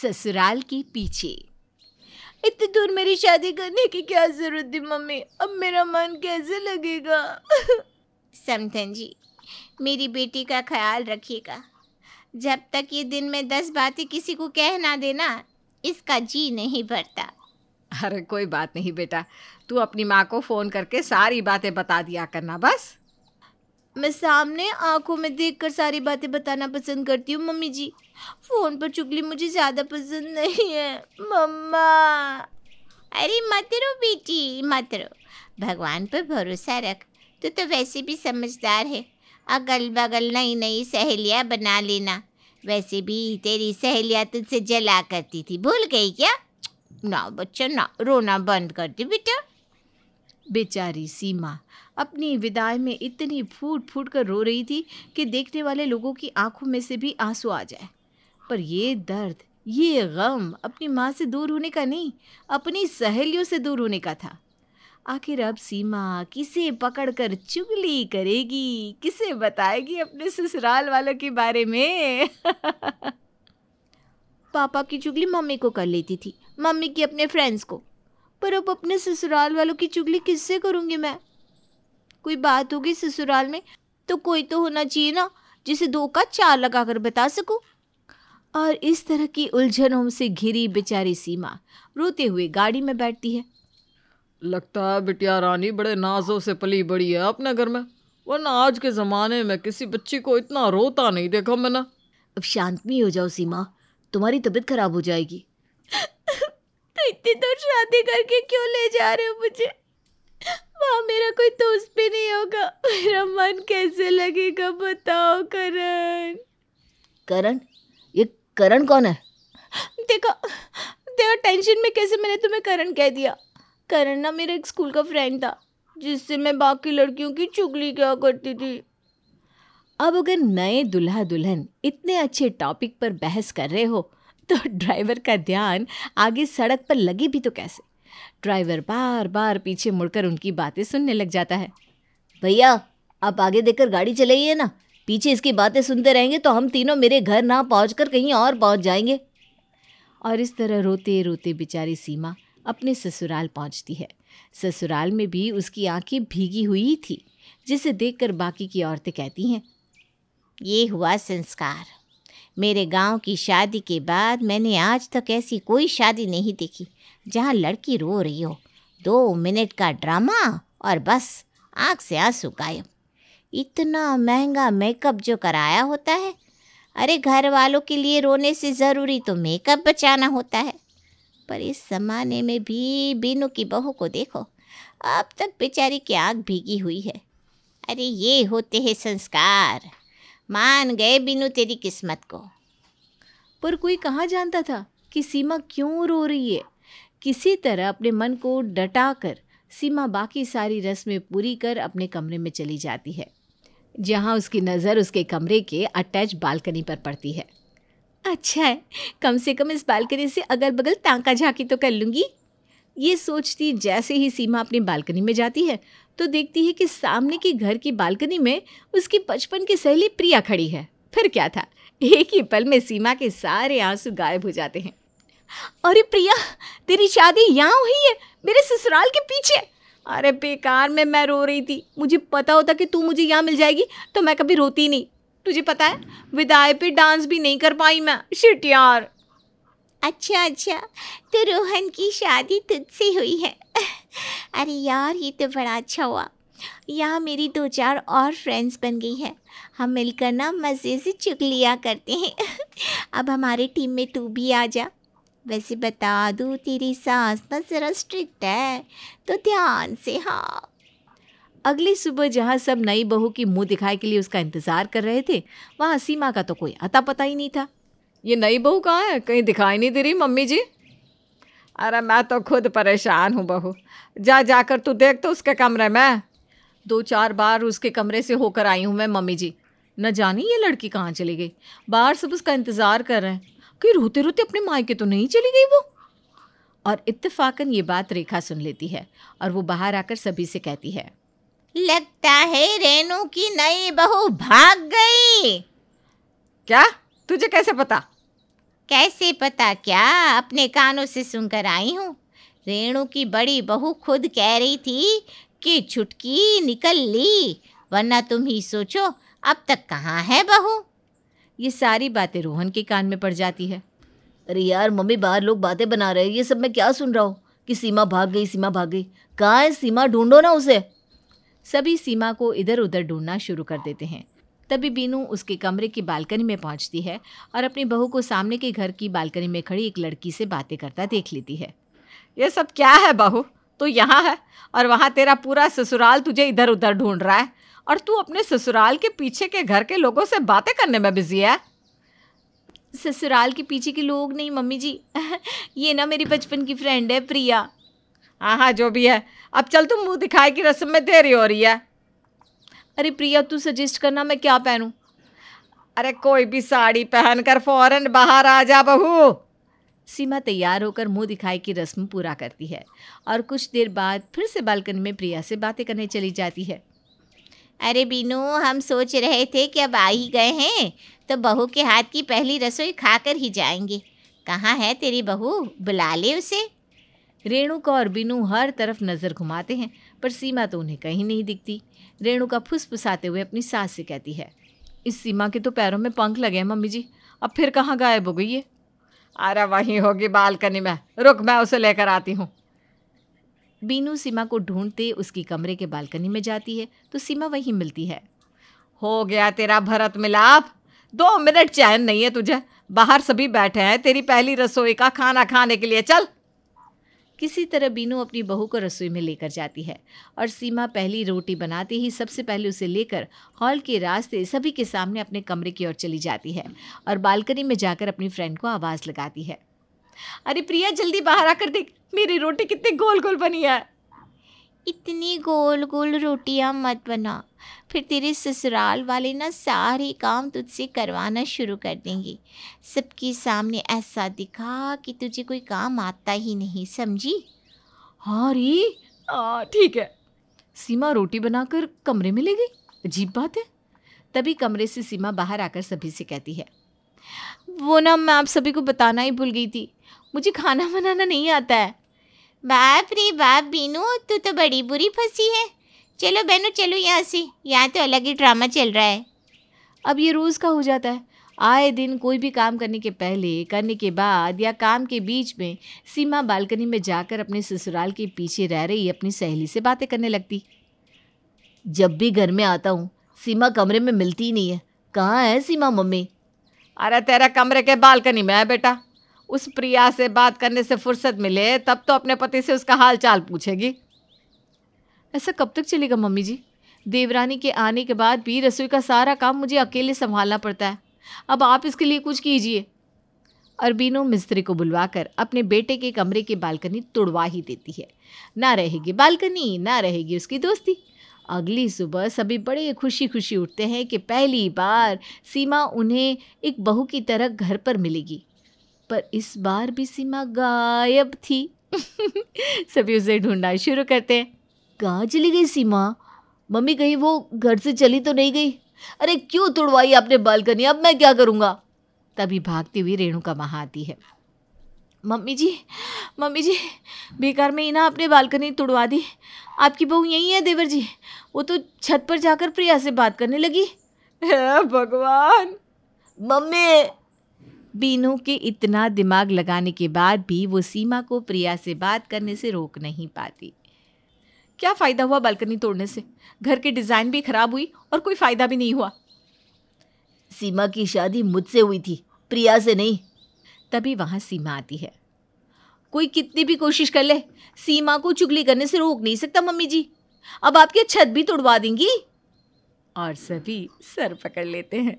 ससुराल के पीछे इतनी दूर मेरी शादी करने की क्या जरूरत थी मम्मी अब मेरा मन कैसे लगेगा समथन जी मेरी बेटी का ख्याल रखिएगा जब तक ये दिन में दस बातें किसी को कह ना देना इसका जी नहीं भरता अरे कोई बात नहीं बेटा तू अपनी माँ को फ़ोन करके सारी बातें बता दिया करना बस मैं सामने आंखों में देखकर सारी बातें बताना पसंद करती हूँ मम्मी जी फ़ोन पर चुगली मुझे ज़्यादा पसंद नहीं है मम्मा अरे मत रो बेटी मत रो भगवान पर भरोसा रख तू तो वैसे भी समझदार है अगल बगल नई नई सहेलियाँ बना लेना वैसे भी तेरी सहेलियाँ तुझसे जला करती थी भूल गई क्या ना बच्चा ना रोना बंद कर दे बेटा बेचारी सीमा अपनी विदाई में इतनी फूट फूट कर रो रही थी कि देखने वाले लोगों की आंखों में से भी आंसू आ जाए पर ये दर्द ये गम अपनी माँ से दूर होने का नहीं अपनी सहेलियों से दूर होने का था आखिर अब सीमा किसे पकड़कर चुगली करेगी किसे बताएगी अपने ससुराल वालों के बारे में पापा की चुगली मम्मी को कर लेती थी मम्मी की अपने फ्रेंड्स को पर अब अपने ससुराल वालों की चुगली किससे करूँगी मैं कोई बात होगी ससुराल में तो कोई तो होना चाहिए ना जिसे दो का चार लगा कर बता सकूं और इस तरह की उलझनों से घिरी बेचारी सीमा रोते हुए गाड़ी में बैठती है लगता है बिटिया रानी बड़े नाजों से पली बड़ी है अपने घर में वरना आज के ज़माने में किसी बच्ची को इतना रोता नहीं देखा मैंने अब शांत में हो जाओ सीमा तुम्हारी तबीयत खराब हो जाएगी तो इतनी दूर शादी करके क्यों ले जा रहे हो मुझे हाँ मेरा कोई दोस्त भी नहीं होगा मेरा मन कैसे लगेगा बताओ करण करण ये करण कौन है देखो देखो टेंशन में कैसे मैंने तुम्हें करण कह दिया करण ना मेरा एक स्कूल का फ्रेंड था जिससे मैं बाकी लड़कियों की चुगली क्या करती थी अब अगर नए दुल्हा दुल्हन इतने अच्छे टॉपिक पर बहस कर रहे हो तो ड्राइवर का ध्यान आगे सड़क पर लगे भी तो कैसे ड्राइवर बार बार पीछे मुड़कर उनकी बातें सुनने लग जाता है भैया आप आगे देखकर गाड़ी चलाइए ना पीछे इसकी बातें सुनते रहेंगे तो हम तीनों मेरे घर ना पहुँच कहीं और पहुँच जाएंगे और इस तरह रोते रोते बेचारी सीमा अपने ससुराल पहुंचती है ससुराल में भी उसकी आंखें भीगी हुई थी जिसे देखकर बाकी की औरतें कहती हैं ये हुआ संस्कार मेरे गांव की शादी के बाद मैंने आज तक ऐसी कोई शादी नहीं देखी जहाँ लड़की रो रही हो दो मिनट का ड्रामा और बस आँख से आंसू गायब इतना महंगा मेकअप जो कराया होता है अरे घर वालों के लिए रोने से ज़रूरी तो मेकअप बचाना होता है पर इस ज़माने में भी बीनू की बहू को देखो अब तक बेचारी की आँख भीगी हुई है अरे ये होते हैं संस्कार मान गए बीनू तेरी किस्मत को पर कोई कहाँ जानता था कि सीमा क्यों रो रही है किसी तरह अपने मन को डटा कर सीमा बाकी सारी रस्में पूरी कर अपने कमरे में चली जाती है जहाँ उसकी नज़र उसके कमरे के अटैच बालकनी पर पड़ती है अच्छा है कम से कम इस बालकनी से अगल बगल तांका झांकी तो कर लूँगी ये सोचती जैसे ही सीमा अपनी बालकनी में जाती है तो देखती है कि सामने के घर की बालकनी में उसकी बचपन की सहेली प्रिया खड़ी है फिर क्या था एक ही पल में सीमा के सारे आंसू गायब हो जाते हैं अरे प्रिया तेरी शादी यहाँ हुई है मेरे ससुराल के पीछे अरे बेकार में मैं रो रही थी मुझे पता होता कि तू मुझे यहाँ मिल जाएगी तो मैं कभी रोती नहीं तुझे पता है विदाई पे डांस भी नहीं कर पाई मैं शिट यार अच्छा अच्छा तो रोहन की शादी तुझसे हुई है अरे यार ये तो बड़ा अच्छा हुआ यहाँ मेरी दो चार और फ्रेंड्स बन गई हैं हम मिलकर ना मज़े से चुगलिया करते हैं अब हमारे टीम में तू भी आ जा वैसे बता दूँ तेरी सांस ना ज़रा स्ट्रिक्ट है तो ध्यान से हाँ अगली सुबह जहाँ सब नई बहू की मुंह दिखाई के लिए उसका इंतज़ार कर रहे थे वहाँ सीमा का तो कोई अता पता ही नहीं था ये नई बहू कहाँ है कहीं दिखाई नहीं दे रही मम्मी जी अरे मैं तो खुद परेशान हूँ बहू जा जाकर तू देख तो उसके कमरे में दो चार बार उसके कमरे से होकर आई हूँ मैं मम्मी जी न जानी ये लड़की कहाँ चली गई बाहर सब उसका इंतज़ार कर रहे हैं कि रोते रोते अपने मायके तो नहीं चली गई वो और इत्तेफाकन ये बात रेखा सुन लेती है और वो बाहर आकर सभी से कहती है लगता है रेनू की नई बहू भाग गई क्या तुझे कैसे पता कैसे पता क्या अपने कानों से सुनकर आई हूँ रेणु की बड़ी बहू खुद कह रही थी कि छुटकी निकल ली वरना तुम ही सोचो अब तक कहाँ है बहू ये सारी बातें रोहन के कान में पड़ जाती है अरे यार मम्मी बाहर लोग बातें बना रहे हैं ये सब मैं क्या सुन रहा हूँ कि सीमा भाग गई सीमा भाग गई कहाँ है सीमा ढूंढो ना उसे सभी सीमा को इधर उधर ढूंढना शुरू कर देते हैं तभी बीनू उसके कमरे की बालकनी में पहुंचती है और अपनी बहू को सामने के घर की बालकनी में खड़ी एक लड़की से बातें करता देख लेती है ये सब क्या है बहू तो यहाँ है और वहाँ तेरा पूरा ससुराल तुझे इधर उधर ढूंढ रहा है और तू अपने ससुराल के पीछे के घर के लोगों से बातें करने में बिजी है ससुराल के पीछे के लोग नहीं मम्मी जी ये ना मेरी बचपन की फ्रेंड है प्रिया हाँ हाँ जो भी है अब चल तुम मुंह दिखाए की रस्म में देरी हो रही है अरे प्रिया तू सजेस्ट करना मैं क्या पहनूँ अरे कोई भी साड़ी पहनकर फौरन बाहर आ जा बहू सीमा तैयार होकर मुंह दिखाई की रस्म पूरा करती है और कुछ देर बाद फिर से बालकनी में प्रिया से बातें करने चली जाती है अरे बीनू हम सोच रहे थे कि अब आ ही गए हैं तो बहू के हाथ की पहली रसोई खाकर ही जाएंगे कहाँ है तेरी बहू बुला ले उसे रेणुका और बीनू हर तरफ नज़र घुमाते हैं पर सीमा तो उन्हें कहीं नहीं दिखती रेणुका फुसफुसाते हुए अपनी सास से कहती है इस सीमा के तो पैरों में पंख लगे हैं मम्मी जी अब फिर कहाँ गायब हो गई है अरे वहीं होगी बालकनी में रुक मैं उसे लेकर आती हूँ बीनू सीमा को ढूंढते उसकी कमरे के बालकनी में जाती है तो सीमा वहीं मिलती है हो गया तेरा भरत मिलाप दो मिनट चैन नहीं है तुझे बाहर सभी बैठे हैं तेरी पहली रसोई का खाना खाने के लिए चल किसी तरह बीनू अपनी बहू को रसोई में लेकर जाती है और सीमा पहली रोटी बनाते ही सबसे पहले उसे लेकर हॉल के रास्ते सभी के सामने अपने कमरे की ओर चली जाती है और बालकनी में जाकर अपनी फ्रेंड को आवाज़ लगाती है अरे प्रिया जल्दी बाहर आकर देख मेरी रोटी कितनी गोल गोल बनी है इतनी गोल गोल रोटियां मत बना फिर तेरे ससुराल वाले ना सारे काम तुझसे करवाना शुरू कर देंगे सबके सामने ऐसा दिखा कि तुझे कोई काम आता ही नहीं समझी हाँ रे ठीक है सीमा रोटी बनाकर कमरे में ले गई अजीब बात है तभी कमरे से सीमा बाहर आकर सभी से कहती है वो ना मैं आप सभी को बताना ही भूल गई थी मुझे खाना बनाना नहीं आता है बाप रे बाप बीनू तू तो बड़ी बुरी फंसी है चलो बहनों चलो यहाँ से यहाँ तो अलग ही ड्रामा चल रहा है अब ये रोज़ का हो जाता है आए दिन कोई भी काम करने के पहले करने के बाद या काम के बीच में सीमा बालकनी में जाकर अपने ससुराल के पीछे रह रही अपनी सहेली से बातें करने लगती जब भी घर में आता हूँ सीमा कमरे में मिलती ही नहीं है कहाँ है सीमा मम्मी अरे तेरा कमरे के बालकनी में है बेटा उस प्रिया से बात करने से फुर्सत मिले तब तो अपने पति से उसका हाल चाल पूछेगी ऐसा कब तक चलेगा मम्मी जी देवरानी के आने के बाद भी रसोई का सारा काम मुझे अकेले संभालना पड़ता है अब आप इसके लिए कुछ कीजिए अरबीनो मिस्त्री को बुलवाकर अपने बेटे के कमरे की बालकनी तोड़वा ही देती है ना रहेगी बालकनी ना रहेगी उसकी दोस्ती अगली सुबह सभी बड़े खुशी खुशी उठते हैं कि पहली बार सीमा उन्हें एक बहू की तरह घर पर मिलेगी पर इस बार भी सीमा गायब थी सभी उसे ढूंढना शुरू करते हैं कहाँ चली गई सीमा मम्मी कहीं वो घर से चली तो नहीं गई अरे क्यों तोड़वाई आपने बालकनी अब मैं क्या करूँगा तभी भागती हुई रेणु का वहाँ आती है मम्मी जी मम्मी जी बेकार में ना आपने बालकनी तोड़वा दी आपकी बहू यहीं है देवर जी वो तो छत पर जाकर प्रिया से बात करने लगी भगवान मम्मी बीनू के इतना दिमाग लगाने के बाद भी वो सीमा को प्रिया से बात करने से रोक नहीं पाती क्या फ़ायदा हुआ बालकनी तोड़ने से घर के डिज़ाइन भी ख़राब हुई और कोई फ़ायदा भी नहीं हुआ सीमा की शादी मुझसे हुई थी प्रिया से नहीं तभी वहाँ सीमा आती है कोई कितनी भी कोशिश कर ले सीमा को चुगली करने से रोक नहीं सकता मम्मी जी अब आपकी छत भी तोड़वा देंगी और सभी सर पकड़ लेते हैं